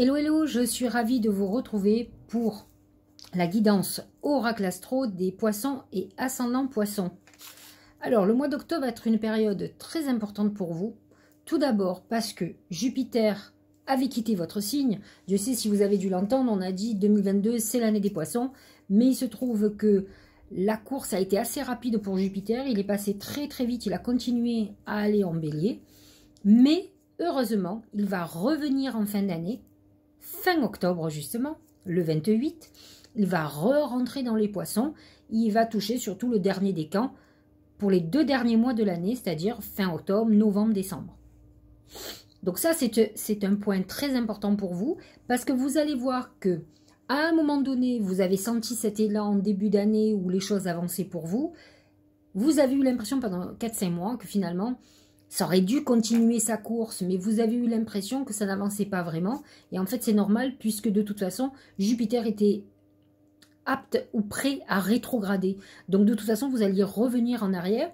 Hello hello, je suis ravie de vous retrouver pour la guidance Oracle Astro des poissons et ascendants poissons. Alors le mois d'octobre va être une période très importante pour vous. Tout d'abord parce que Jupiter avait quitté votre signe. Je sais si vous avez dû l'entendre, on a dit 2022 c'est l'année des poissons. Mais il se trouve que la course a été assez rapide pour Jupiter. Il est passé très très vite, il a continué à aller en bélier. Mais heureusement, il va revenir en fin d'année fin octobre justement, le 28, il va re-rentrer dans les poissons, il va toucher surtout le dernier des camps pour les deux derniers mois de l'année, c'est-à-dire fin octobre, novembre, décembre. Donc ça, c'est un point très important pour vous, parce que vous allez voir que à un moment donné, vous avez senti cet élan en début d'année où les choses avançaient pour vous, vous avez eu l'impression pendant 4-5 mois que finalement, ça aurait dû continuer sa course, mais vous avez eu l'impression que ça n'avançait pas vraiment. Et en fait, c'est normal, puisque de toute façon, Jupiter était apte ou prêt à rétrograder. Donc de toute façon, vous alliez revenir en arrière.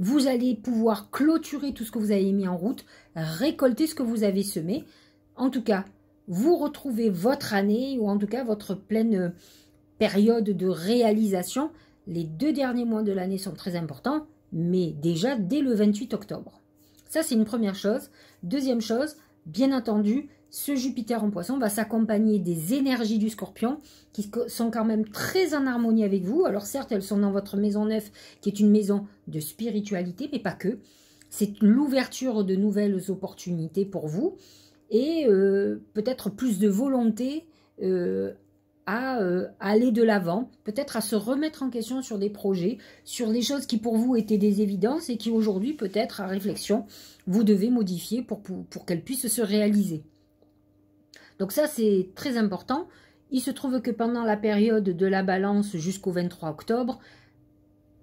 Vous allez pouvoir clôturer tout ce que vous avez mis en route, récolter ce que vous avez semé. En tout cas, vous retrouvez votre année, ou en tout cas votre pleine euh, période de réalisation. Les deux derniers mois de l'année sont très importants mais déjà dès le 28 octobre. Ça, c'est une première chose. Deuxième chose, bien entendu, ce Jupiter en poisson va s'accompagner des énergies du scorpion qui sont quand même très en harmonie avec vous. Alors certes, elles sont dans votre maison neuve qui est une maison de spiritualité, mais pas que. C'est l'ouverture de nouvelles opportunités pour vous et euh, peut-être plus de volonté euh, à, euh, aller de l'avant, peut-être à se remettre en question sur des projets, sur des choses qui pour vous étaient des évidences et qui aujourd'hui, peut-être à réflexion, vous devez modifier pour, pour, pour qu'elles puissent se réaliser. Donc ça, c'est très important. Il se trouve que pendant la période de la balance jusqu'au 23 octobre,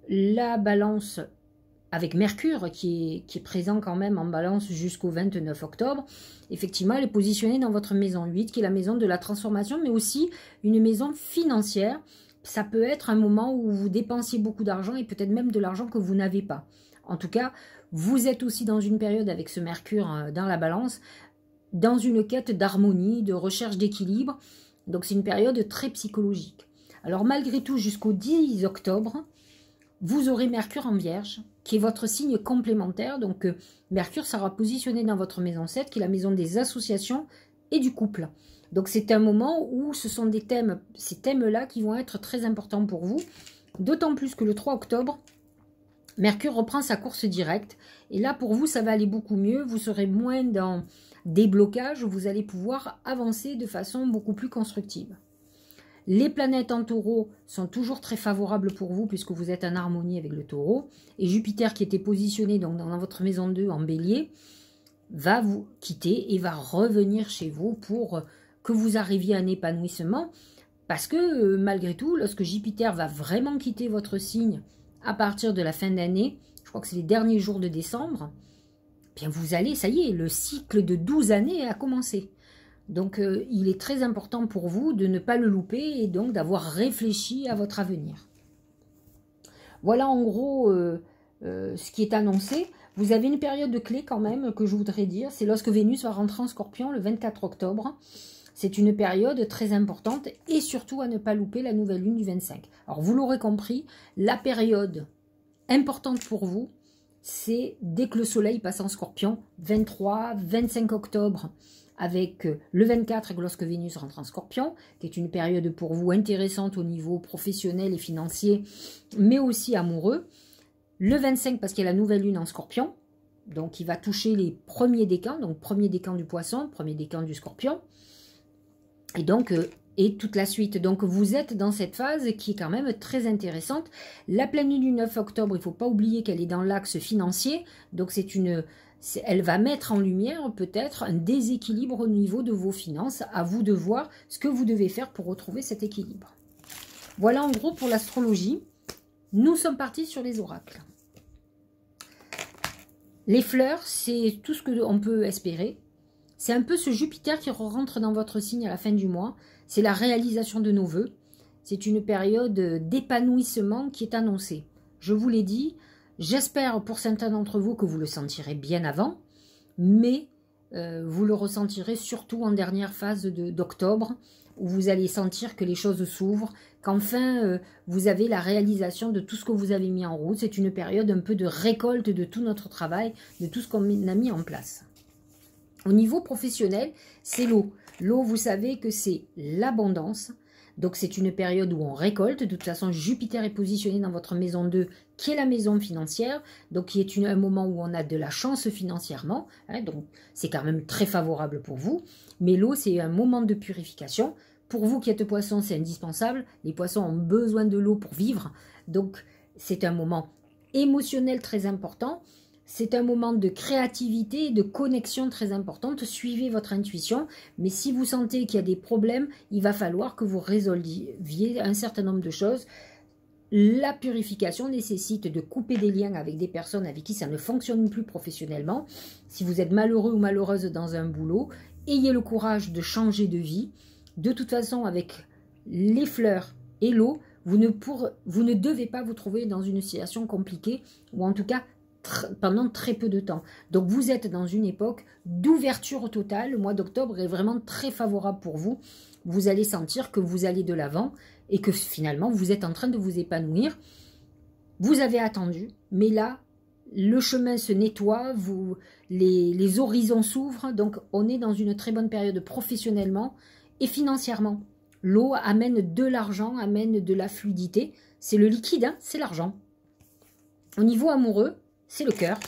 la balance avec Mercure qui est, présent quand même en balance jusqu'au 29 octobre. Effectivement, elle est positionnée dans votre maison 8, qui est la maison de la transformation, mais aussi une maison financière. Ça peut être un moment où vous dépensez beaucoup d'argent et peut-être même de l'argent que vous n'avez pas. En tout cas, vous êtes aussi dans une période avec ce Mercure euh, dans la balance, dans une quête d'harmonie, de recherche d'équilibre. Donc c'est une période très psychologique. Alors malgré tout, jusqu'au 10 octobre, vous aurez Mercure en Vierge, qui est votre signe complémentaire. Donc euh, Mercure sera positionné dans votre maison 7, qui est la maison des associations et du couple. Donc c'est un moment où ce sont des thèmes, ces thèmes-là qui vont être très importants pour vous. D'autant plus que le 3 octobre, Mercure reprend sa course directe. Et là, pour vous, ça va aller beaucoup mieux. Vous serez moins dans des blocages. Vous allez pouvoir avancer de façon beaucoup plus constructive. Les planètes en taureau sont toujours très favorables pour vous puisque vous êtes en harmonie avec le taureau. Et Jupiter qui était positionné donc dans votre maison 2 en bélier va vous quitter et va revenir chez vous pour que vous arriviez à un épanouissement. Parce que euh, malgré tout, lorsque Jupiter va vraiment quitter votre signe à partir de la fin d'année, je crois que c'est les derniers jours de décembre, eh bien vous allez, ça y est, le cycle de 12 années a commencé. Donc euh, il est très important pour vous de ne pas le louper et donc d'avoir réfléchi à votre avenir. Voilà en gros euh, euh, ce qui est annoncé. Vous avez une période de clé quand même que je voudrais dire, c'est lorsque Vénus va rentrer en scorpion le 24 octobre. C'est une période très importante et surtout à ne pas louper la nouvelle lune du 25. Alors vous l'aurez compris, la période importante pour vous, c'est dès que le soleil passe en scorpion, 23, 25 octobre avec euh, le 24 lorsque Vénus rentre en scorpion, qui est une période pour vous intéressante au niveau professionnel et financier, mais aussi amoureux. Le 25 parce qu'il y a la nouvelle lune en scorpion, donc il va toucher les premiers décans, donc premier décan du poisson, premier décan du scorpion. Et donc euh, et toute la suite. Donc vous êtes dans cette phase qui est quand même très intéressante. La pleine nuit du 9 octobre, il ne faut pas oublier qu'elle est dans l'axe financier. Donc c'est une, elle va mettre en lumière peut-être un déséquilibre au niveau de vos finances. À vous de voir ce que vous devez faire pour retrouver cet équilibre. Voilà en gros pour l'astrologie. Nous sommes partis sur les oracles. Les fleurs, c'est tout ce que peut espérer. C'est un peu ce Jupiter qui rentre dans votre signe à la fin du mois. C'est la réalisation de nos voeux. C'est une période d'épanouissement qui est annoncée. Je vous l'ai dit, j'espère pour certains d'entre vous que vous le sentirez bien avant, mais euh, vous le ressentirez surtout en dernière phase d'octobre, où vous allez sentir que les choses s'ouvrent, qu'enfin euh, vous avez la réalisation de tout ce que vous avez mis en route. C'est une période un peu de récolte de tout notre travail, de tout ce qu'on a mis en place. Au niveau professionnel, c'est l'eau. L'eau, vous savez que c'est l'abondance. Donc c'est une période où on récolte. De toute façon, Jupiter est positionné dans votre maison 2, qui est la maison financière, donc qui est un moment où on a de la chance financièrement. Hein. donc c'est quand même très favorable pour vous. Mais l'eau, c'est un moment de purification. Pour vous qui êtes poisson, c'est indispensable. Les poissons ont besoin de l'eau pour vivre. Donc c'est un moment émotionnel très important. C'est un moment de créativité et de connexion très importante. Suivez votre intuition, mais si vous sentez qu'il y a des problèmes, il va falloir que vous résolviez un certain nombre de choses. La purification nécessite de couper des liens avec des personnes avec qui ça ne fonctionne plus professionnellement. Si vous êtes malheureux ou malheureuse dans un boulot, ayez le courage de changer de vie. De toute façon, avec les fleurs et l'eau, vous ne, vous ne devez pas vous trouver dans une situation compliquée, ou en tout cas pendant très peu de temps. Donc vous êtes dans une époque d'ouverture totale. Le mois d'octobre est vraiment très favorable pour vous. Vous allez sentir que vous allez de l'avant et que finalement vous êtes en train de vous épanouir. Vous avez attendu, mais là, le chemin se nettoie, vous, les, horizons s'ouvrent. Donc on est dans une très bonne période professionnellement et financièrement. L'eau amène de l'argent, amène de la fluidité. C'est le liquide, hein, c'est l'argent. Au niveau amoureux, c'est le cœur.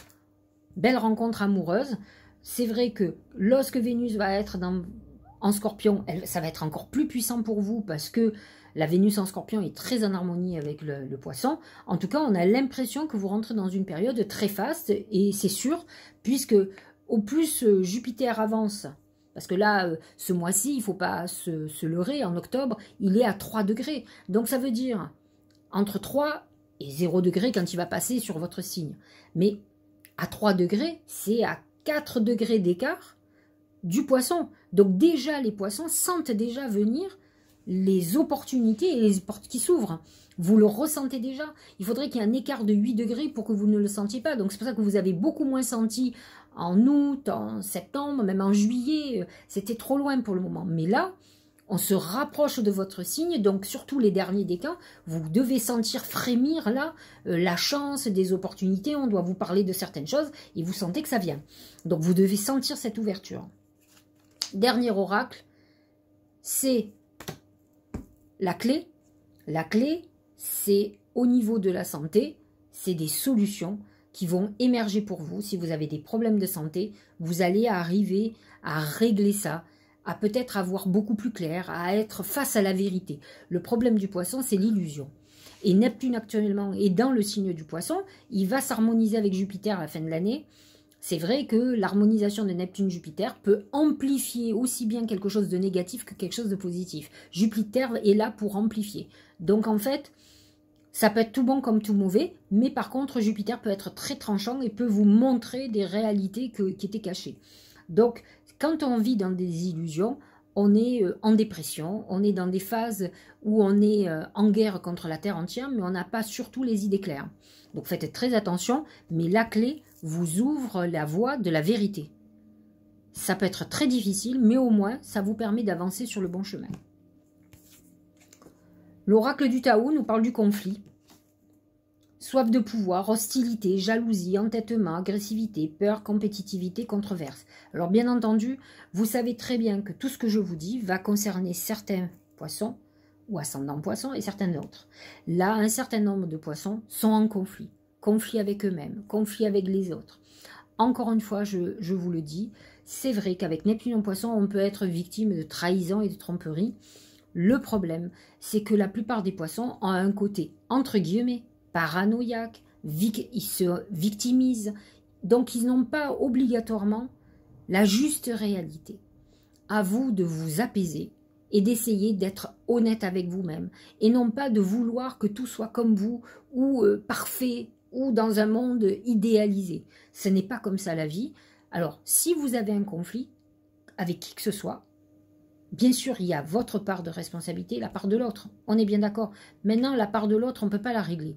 Belle rencontre amoureuse. C'est vrai que lorsque Vénus va être dans, en scorpion, elle, ça va être encore plus puissant pour vous parce que la Vénus en scorpion est très en harmonie avec le, poisson. En tout cas, on a l'impression que vous rentrez dans une période très faste et c'est sûr, puisque au plus euh, Jupiter avance, parce que là, euh, ce mois-ci, il ne faut pas se, se, leurrer, en octobre, il est à 3 degrés. Donc ça veut dire entre 3 et 0 quand il va passer sur votre signe. Mais à 3 degrés, c'est à 4 degrés d'écart du poisson. Donc déjà, les poissons sentent déjà venir les opportunités et les portes qui s'ouvrent. Vous le ressentez déjà. Il faudrait qu'il y ait un écart de 8 degrés pour que vous ne le sentiez pas. Donc c'est pour ça que vous avez beaucoup moins senti en août, en septembre, même en juillet. C'était trop loin pour le moment. Mais là, on se rapproche de votre signe, donc surtout les derniers décans, vous devez sentir frémir là euh, la chance, des opportunités, on doit vous parler de certaines choses et vous sentez que ça vient. Donc vous devez sentir cette ouverture. Dernier oracle, c'est la clé. La clé, c'est au niveau de la santé, c'est des solutions qui vont émerger pour vous. Si vous avez des problèmes de santé, vous allez arriver à régler ça à peut-être avoir beaucoup plus clair, à être face à la vérité. Le problème du poisson, c'est l'illusion. Et Neptune actuellement est dans le signe du poisson, il va s'harmoniser avec Jupiter à la fin de l'année. C'est vrai que l'harmonisation de Neptune-Jupiter peut amplifier aussi bien quelque chose de négatif que quelque chose de positif. Jupiter est là pour amplifier. Donc en fait, ça peut être tout bon comme tout mauvais, mais par contre, Jupiter peut être très tranchant et peut vous montrer des réalités qui étaient cachées. Donc, quand on vit dans des illusions, on est euh, en dépression, on est dans des phases où on est euh, en guerre contre la Terre entière, mais on n'a pas surtout les idées claires. Donc faites très attention, mais la clé vous ouvre la voie de la vérité. Ça peut être très difficile, mais au moins ça vous permet d'avancer sur le bon chemin. L'oracle du Tao nous parle du conflit soif de pouvoir, hostilité, jalousie, entêtement, agressivité, peur, compétitivité, controverse. Alors bien entendu, vous savez très bien que tout ce que je vous dis va concerner certains poissons ou ascendants poissons et certains autres. Là, un certain nombre de poissons sont en conflit. Conflit avec eux-mêmes, conflit avec les autres. Encore une fois, je, vous le dis, c'est vrai qu'avec Neptune en poisson, on peut être victime de trahison et de tromperie. Le problème, c'est que la plupart des poissons ont un côté, entre guillemets, paranoïaques, ils se victimisent. Donc ils n'ont pas obligatoirement la juste réalité. À vous de vous apaiser et d'essayer d'être honnête avec vous-même et non pas de vouloir que tout soit comme vous ou euh, parfait ou dans un monde idéalisé. Ce n'est pas comme ça la vie. Alors, si vous avez un conflit avec qui que ce soit, bien sûr, il y a votre part de responsabilité, la part de l'autre. On est bien d'accord. Maintenant, la part de l'autre, on ne peut pas la régler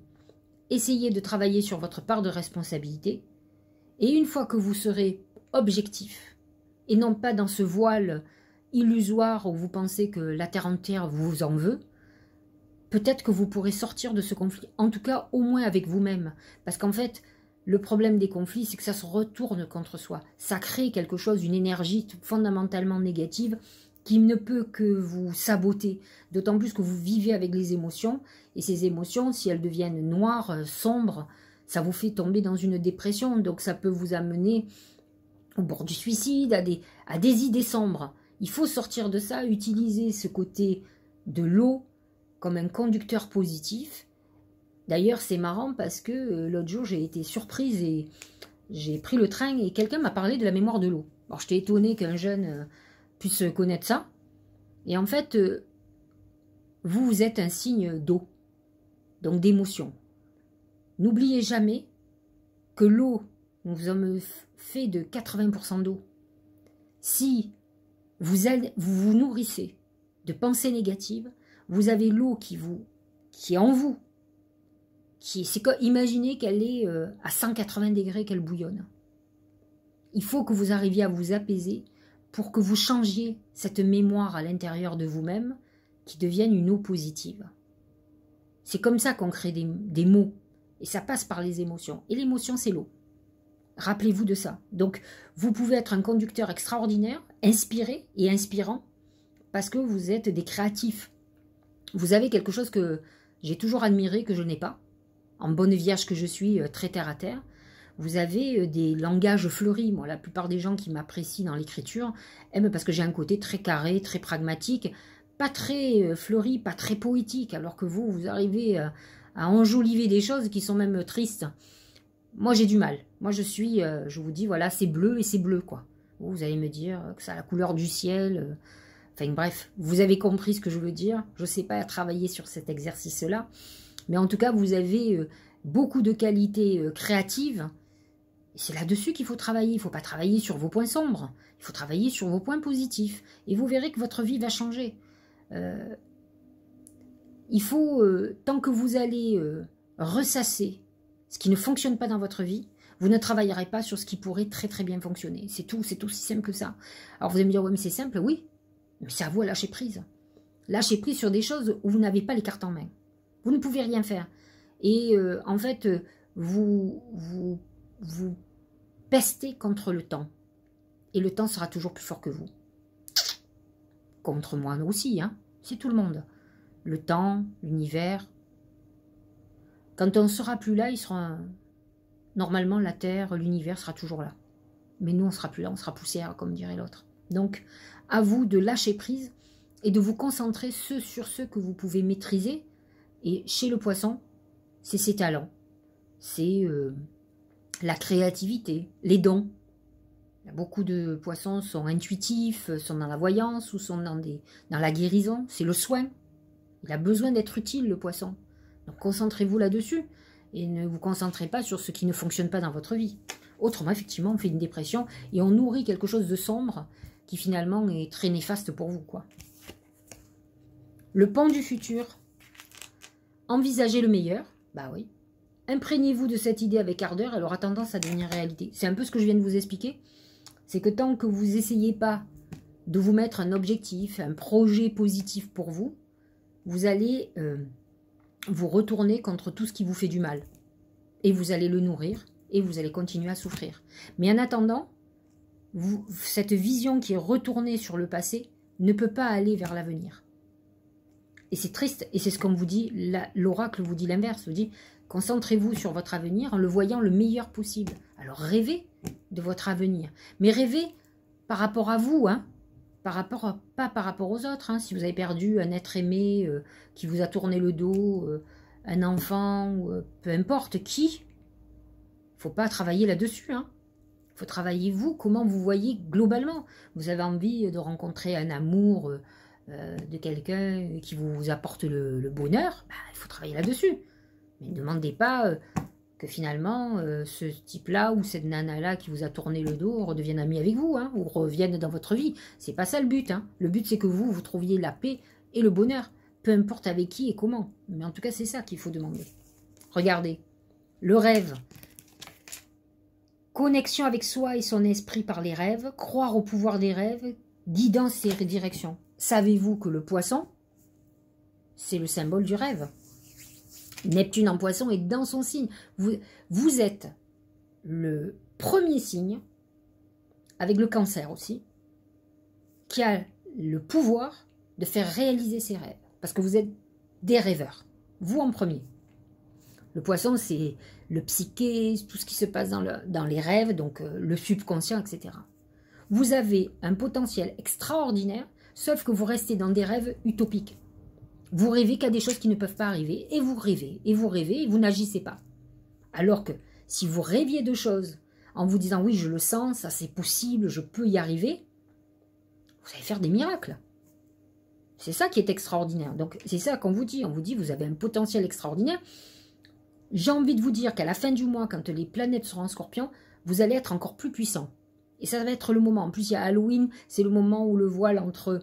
essayez de travailler sur votre part de responsabilité, et une fois que vous serez objectif, et non pas dans ce voile illusoire où vous pensez que la terre entière vous en veut, peut-être que vous pourrez sortir de ce conflit, en tout cas au moins avec vous-même, parce qu'en fait, le problème des conflits, c'est que ça se retourne contre soi, ça crée quelque chose, une énergie fondamentalement négative qui ne peut que vous saboter, d'autant plus que vous vivez avec les émotions, et ces émotions, si elles deviennent noires, euh, sombres, ça vous fait tomber dans une dépression, donc ça peut vous amener au bord du suicide, à des, idées sombres. Il faut sortir de ça, utiliser ce côté de l'eau comme un conducteur positif. D'ailleurs, c'est marrant parce que euh, l'autre jour, j'ai été surprise et j'ai pris le train et quelqu'un m'a parlé de la mémoire de l'eau. Alors, j'étais étonnée qu'un jeune euh, puisse connaître ça. Et en fait, euh, vous, vous êtes un signe d'eau, donc d'émotion. N'oubliez jamais que l'eau, nous sommes faits de 80% d'eau. Si vous, vous, vous nourrissez de pensées négatives, vous avez l'eau qui, vous, qui est en vous. Qui, c'est imaginez qu'elle est euh, à 180 degrés, qu'elle bouillonne. Il faut que vous arriviez à vous apaiser pour que vous changiez cette mémoire à l'intérieur de vous-même qui devienne une eau positive. C'est comme ça qu'on crée des, mots, et ça passe par les émotions. Et l'émotion, c'est l'eau. Rappelez-vous de ça. Donc, vous pouvez être un conducteur extraordinaire, inspiré et inspirant, parce que vous êtes des créatifs. Vous avez quelque chose que j'ai toujours admiré, que je n'ai pas, en bonne vierge que je suis, euh, très terre à terre, vous avez euh, des langages fleuris. Moi, la plupart des gens qui m'apprécient dans l'écriture aiment parce que j'ai un côté très carré, très pragmatique, pas très euh, fleuri, pas très poétique, alors que vous, vous arrivez euh, à enjoliver des choses qui sont même tristes. Moi, j'ai du mal. Moi, je suis, je vous dis, voilà, c'est bleu et c'est bleu, quoi. Vous allez me dire que ça la couleur du ciel. Enfin, bref, vous avez compris ce que je veux dire. Je ne sais pas travailler sur cet exercice-là. Mais en tout cas, vous avez beaucoup de qualités créatives c'est là-dessus qu'il faut travailler. Il ne faut pas travailler sur vos points sombres. Il faut travailler sur vos points positifs. Et vous verrez que votre vie va changer. Euh, il faut, euh, tant que vous allez euh, ressasser ce qui ne fonctionne pas dans votre vie, vous ne travaillerez pas sur ce qui pourrait très très bien fonctionner. C'est tout, c'est aussi simple que ça. Alors vous allez me dire, ouais mais c'est simple, oui, mais c'est à vous à lâcher prise. Lâcher prise sur des choses où vous n'avez pas les cartes en main. Vous ne pouvez rien faire. Et en fait, vous, vous Pestez contre le temps. Et le temps sera toujours plus fort que vous. Contre moi aussi, hein. C'est tout le monde. Le temps, l'univers. Quand on ne sera plus là, il sera. Normalement, la Terre, l'univers sera toujours là. Mais nous, on sera plus là, on sera poussière, comme dirait l'autre. Donc, à vous de lâcher prise et de vous concentrer ce sur ce que vous pouvez maîtriser. Et chez le poisson, c'est ses talents. C'est euh, la créativité, les dons. Beaucoup de poissons sont intuitifs, sont dans la voyance ou sont dans, des, dans la guérison. C'est le soin. Il a besoin d'être utile, le poisson. Donc concentrez-vous là-dessus et ne vous concentrez pas sur ce qui ne fonctionne pas dans votre vie. Autrement, effectivement, on fait une dépression et on nourrit quelque chose de sombre qui finalement est très néfaste pour vous. quoi. Le pont du futur. Envisagez le meilleur. Bah oui, imprégnez-vous de cette idée avec ardeur, elle aura tendance à devenir réalité. C'est un peu ce que je viens de vous expliquer. C'est que tant que vous n'essayez pas de vous mettre un objectif, un projet positif pour vous, vous allez euh, vous retourner contre tout ce qui vous fait du mal. Et vous allez le nourrir et vous allez continuer à souffrir. Mais en attendant, cette vision qui est retournée sur le passé ne peut pas aller vers l'avenir. Et c'est triste, et c'est ce qu'on vous dit, l'oracle vous dit l'inverse, vous dit concentrez-vous sur votre avenir en le voyant le meilleur possible. Alors rêvez de votre avenir, mais rêvez par rapport à vous, hein, par rapport pas par rapport aux autres. Hein. si vous avez perdu un être aimé euh, qui vous a tourné le dos, euh, un enfant, euh, peu importe qui, faut pas travailler là-dessus. Hein faut travailler vous, comment vous voyez globalement. Vous avez envie de rencontrer un amour euh, de quelqu'un qui vous apporte le, bonheur, bah, il faut travailler là-dessus. Mais ne demandez pas euh, que finalement euh, ce type-là ou cette nana-là qui vous a tourné le dos redevienne ami avec vous hein, ou revienne dans votre vie. C'est pas ça le but. Hein. Le but c'est que vous vous trouviez la paix et le bonheur, peu importe avec qui et comment. Mais en tout cas c'est ça qu'il faut demander. Regardez, le rêve. Connexion avec soi et son esprit par les rêves, croire au pouvoir des rêves, guidance ses directions. Savez-vous que le poisson, c'est le symbole du rêve Neptune en poisson est dans son signe. Vous, êtes le premier signe, avec le cancer aussi, qui a le pouvoir de faire réaliser ses rêves. Parce que vous êtes des rêveurs. Vous en premier. Le poisson, c'est le psyché, tout ce qui se passe dans les rêves, donc euh, le subconscient, etc. Vous avez un potentiel extraordinaire Sauf que vous restez dans des rêves utopiques. Vous rêvez qu'à des choses qui ne peuvent pas arriver, et vous rêvez, et vous rêvez, et vous n'agissez pas. Alors que si vous rêviez de choses en vous disant oui, je le sens, ça c'est possible, je peux y arriver, vous allez faire des miracles. C'est ça qui est extraordinaire. Donc c'est ça qu'on vous dit, on vous dit vous avez un potentiel extraordinaire. J'ai envie de vous dire qu'à la fin du mois, quand les planètes seront en scorpion, vous allez être encore plus puissant. Et ça va être le moment. En plus, il y a Halloween, c'est le moment où le voile entre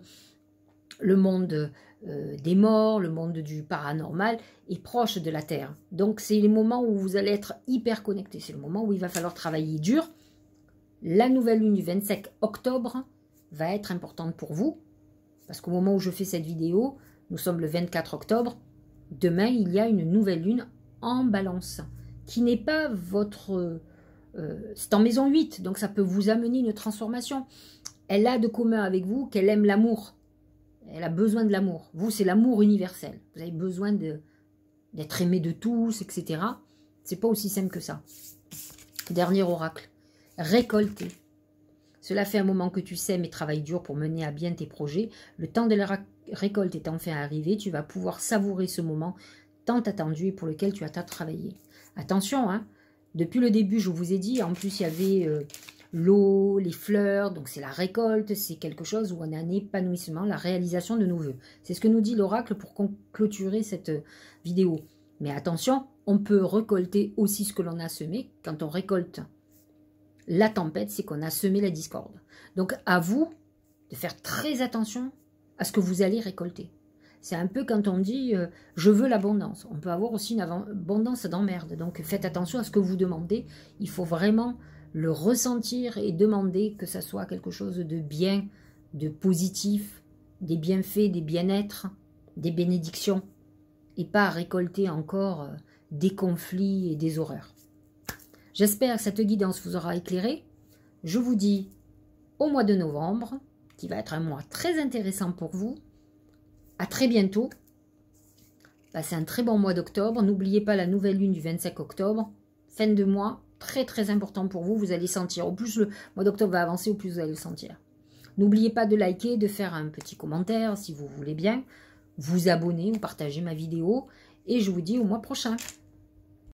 le monde euh, des morts, le monde du paranormal, est proche de la Terre. Donc, c'est le moment où vous allez être hyper connecté. C'est le moment où il va falloir travailler dur. La nouvelle lune du 25 octobre va être importante pour vous. Parce qu'au moment où je fais cette vidéo, nous sommes le 24 octobre. Demain, il y a une nouvelle lune en balance qui n'est pas votre euh, c'est en maison 8, donc ça peut vous amener une transformation. Elle a de commun avec vous qu'elle aime l'amour. Elle a besoin de l'amour. Vous, c'est l'amour universel. Vous avez besoin d'être aimé de tous, etc. C'est pas aussi simple que ça. Dernier oracle. Récolter. Cela fait un moment que tu sèmes et travailles dur pour mener à bien tes projets. Le temps de la récolte est enfin arrivé. Tu vas pouvoir savourer ce moment tant attendu et pour lequel tu as tant travaillé. Attention, hein, depuis le début, je vous ai dit, en plus, il y avait euh, l'eau, les fleurs, donc c'est la récolte, c'est quelque chose où on a un épanouissement, la réalisation de nos voeux. C'est ce que nous dit l'oracle pour clôturer cette euh, vidéo. Mais attention, on peut récolter aussi ce que l'on a semé. Quand on récolte la tempête, c'est qu'on a semé la discorde. Donc à vous de faire très attention à ce que vous allez récolter. C'est un peu quand on dit euh, je veux l'abondance. On peut avoir aussi une abondance d'emmerde. Donc faites attention à ce que vous demandez. Il faut vraiment le ressentir et demander que ça soit quelque chose de bien, de positif, des bienfaits, des bien-être, des bénédictions. Et pas récolter encore euh, des conflits et des horreurs. J'espère que cette guidance vous aura éclairé. Je vous dis au mois de novembre, qui va être un mois très intéressant pour vous. À très bientôt. Passez un très bon mois d'octobre. N'oubliez pas la nouvelle lune du 25 octobre. Fin de mois, très très important pour vous. Vous allez sentir. Au plus le mois d'octobre va avancer, au plus vous allez le sentir. N'oubliez pas de liker, de faire un petit commentaire si vous voulez bien, vous abonner ou partager ma vidéo. Et je vous dis au mois prochain.